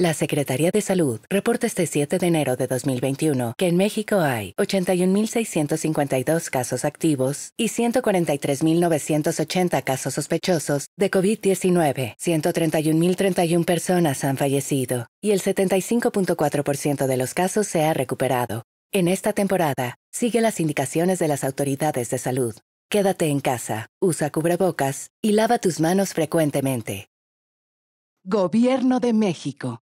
La Secretaría de Salud reporta este 7 de enero de 2021 que en México hay 81.652 casos activos y 143.980 casos sospechosos de COVID-19. 131.031 personas han fallecido y el 75.4% de los casos se ha recuperado. En esta temporada, sigue las indicaciones de las autoridades de salud. Quédate en casa, usa cubrebocas y lava tus manos frecuentemente. Gobierno de México.